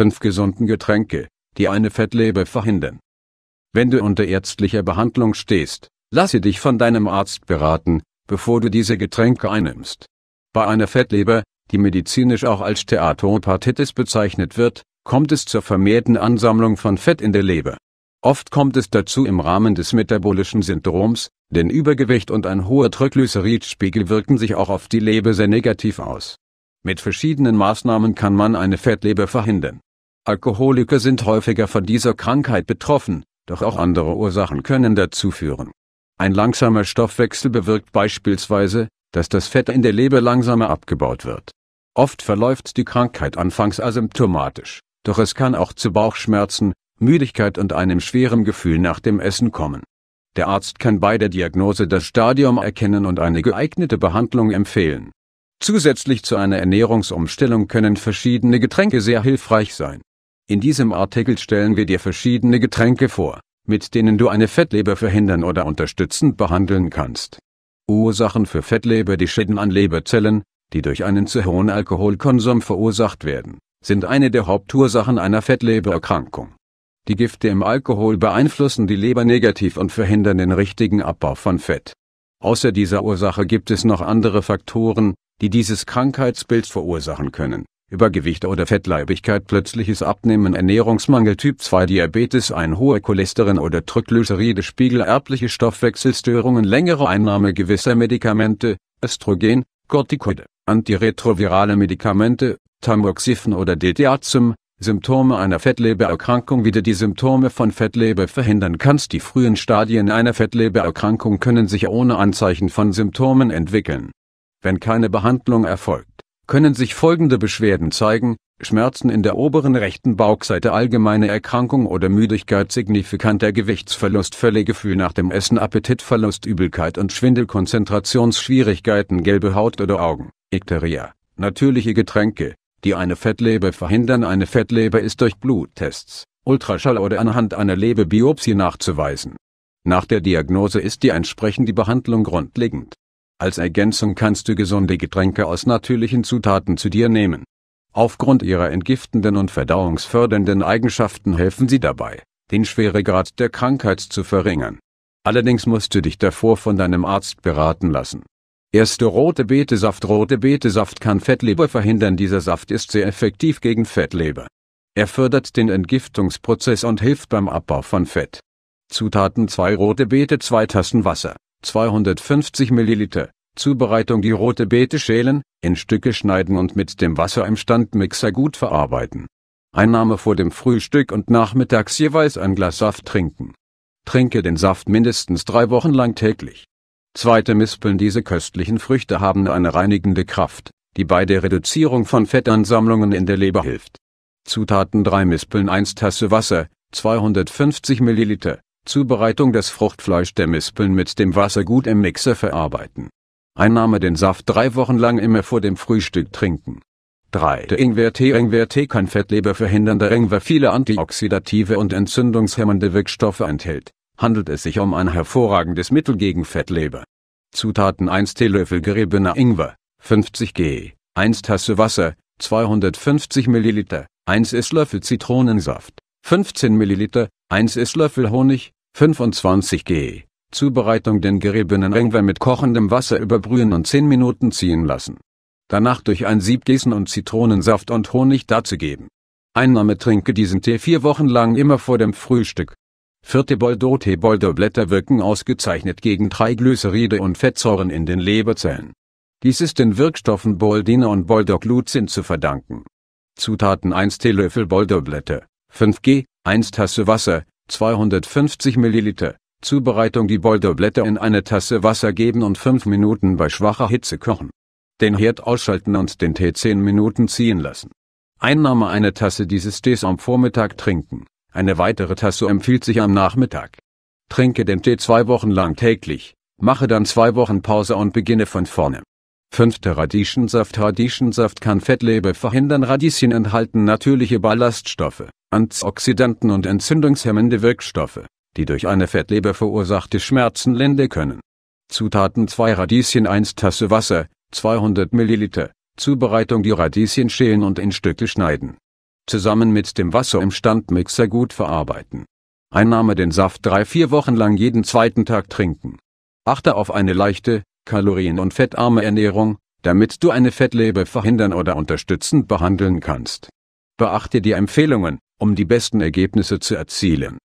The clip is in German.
fünf gesunden Getränke, die eine Fettleber verhindern. Wenn du unter ärztlicher Behandlung stehst, lasse dich von deinem Arzt beraten, bevor du diese Getränke einnimmst. Bei einer Fettleber, die medizinisch auch als Steatopathitis bezeichnet wird, kommt es zur vermehrten Ansammlung von Fett in der Leber. Oft kommt es dazu im Rahmen des metabolischen Syndroms, denn Übergewicht und ein hoher Triglyceridspiegel wirken sich auch auf die Leber sehr negativ aus. Mit verschiedenen Maßnahmen kann man eine Fettleber verhindern. Alkoholiker sind häufiger von dieser Krankheit betroffen, doch auch andere Ursachen können dazu führen. Ein langsamer Stoffwechsel bewirkt beispielsweise, dass das Fett in der Leber langsamer abgebaut wird. Oft verläuft die Krankheit anfangs asymptomatisch, doch es kann auch zu Bauchschmerzen, Müdigkeit und einem schweren Gefühl nach dem Essen kommen. Der Arzt kann bei der Diagnose das Stadium erkennen und eine geeignete Behandlung empfehlen. Zusätzlich zu einer Ernährungsumstellung können verschiedene Getränke sehr hilfreich sein. In diesem Artikel stellen wir dir verschiedene Getränke vor, mit denen du eine Fettleber verhindern oder unterstützend behandeln kannst. Ursachen für Fettleber Die Schäden an Leberzellen, die durch einen zu hohen Alkoholkonsum verursacht werden, sind eine der Hauptursachen einer Fettlebererkrankung. Die Gifte im Alkohol beeinflussen die Leber negativ und verhindern den richtigen Abbau von Fett. Außer dieser Ursache gibt es noch andere Faktoren, die dieses Krankheitsbild verursachen können, Übergewicht oder Fettleibigkeit, plötzliches Abnehmen, Ernährungsmangel, Typ 2 Diabetes, ein hoher Cholesterin- oder Spiegel, erbliche Stoffwechselstörungen, längere Einnahme gewisser Medikamente, Östrogen, Corticoide, antiretrovirale Medikamente, Tamoxifen oder DDAZIM, Symptome einer Fettlebererkrankung wieder die Symptome von Fettleber verhindern kannst. Die frühen Stadien einer Fettlebererkrankung können sich ohne Anzeichen von Symptomen entwickeln. Wenn keine Behandlung erfolgt können sich folgende Beschwerden zeigen, Schmerzen in der oberen rechten Bauchseite allgemeine Erkrankung oder Müdigkeit signifikanter Gewichtsverlust Völlegefühl nach dem Essen Appetitverlust Übelkeit und Schwindel Konzentrationsschwierigkeiten gelbe Haut oder Augen, Ikteria, natürliche Getränke, die eine Fettleber verhindern eine Fettleber ist durch Bluttests, Ultraschall oder anhand einer Lebebiopsie nachzuweisen. Nach der Diagnose ist die entsprechende Behandlung grundlegend. Als Ergänzung kannst du gesunde Getränke aus natürlichen Zutaten zu dir nehmen. Aufgrund ihrer entgiftenden und verdauungsfördernden Eigenschaften helfen sie dabei, den Schweregrad der Krankheit zu verringern. Allerdings musst du dich davor von deinem Arzt beraten lassen. Erste rote Betesaft Rote Betesaft kann Fettleber verhindern. Dieser Saft ist sehr effektiv gegen Fettleber. Er fördert den Entgiftungsprozess und hilft beim Abbau von Fett. Zutaten 2 Rote Beete 2 Tassen Wasser 250 ml. Zubereitung Die rote Beete schälen, in Stücke schneiden und mit dem Wasser im Standmixer gut verarbeiten. Einnahme vor dem Frühstück und nachmittags jeweils ein Glas Saft trinken. Trinke den Saft mindestens drei Wochen lang täglich. Zweite Mispeln Diese köstlichen Früchte haben eine reinigende Kraft, die bei der Reduzierung von Fettansammlungen in der Leber hilft. Zutaten 3 Mispeln 1 Tasse Wasser, 250 ml, Zubereitung des Fruchtfleisch der Mispeln mit dem Wasser gut im Mixer verarbeiten. Einnahme den Saft drei Wochen lang immer vor dem Frühstück trinken. 3. Der ingwer Ingwertee kann Fettleber verhindern da Ingwer viele antioxidative und entzündungshemmende Wirkstoffe enthält, handelt es sich um ein hervorragendes Mittel gegen Fettleber. Zutaten 1 Teelöffel geriebener Ingwer, 50 g, 1 Tasse Wasser, 250 ml, 1 Esslöffel Zitronensaft. 15 ml, 1 Esslöffel Honig, 25 g. Zubereitung den geriebenen Ringwein mit kochendem Wasser überbrühen und 10 Minuten ziehen lassen. Danach durch ein Sieb gießen und Zitronensaft und Honig dazugeben. Einnahme trinke diesen Tee vier Wochen lang immer vor dem Frühstück. Vierte Boldo-Tee Boldo-Blätter wirken ausgezeichnet gegen Triglyceride und Fettsäuren in den Leberzellen. Dies ist den Wirkstoffen Boldina und Boldoglucin zu verdanken. Zutaten 1 Teelöffel Boldo-Blätter 5G, 1 Tasse Wasser, 250 ml. Zubereitung Die Boulderblätter in eine Tasse Wasser geben und 5 Minuten bei schwacher Hitze kochen. Den Herd ausschalten und den Tee 10 Minuten ziehen lassen. Einnahme Eine Tasse dieses Tees am Vormittag trinken, eine weitere Tasse empfiehlt sich am Nachmittag. Trinke den Tee zwei Wochen lang täglich, mache dann zwei Wochen Pause und beginne von vorne. 5. Radischensaft Radischensaft kann Fettleber verhindern Radieschen enthalten natürliche Ballaststoffe, Antioxidanten und entzündungshemmende Wirkstoffe, die durch eine Fettleber verursachte Schmerzen linde können. Zutaten 2 Radieschen 1 Tasse Wasser, 200 ml. Zubereitung Die Radieschen schälen und in Stücke schneiden. Zusammen mit dem Wasser im Standmixer gut verarbeiten. Einnahme den Saft 3-4 Wochen lang jeden zweiten Tag trinken. Achte auf eine leichte, kalorien- und fettarme Ernährung, damit du eine Fettleber verhindern oder unterstützend behandeln kannst. Beachte die Empfehlungen, um die besten Ergebnisse zu erzielen.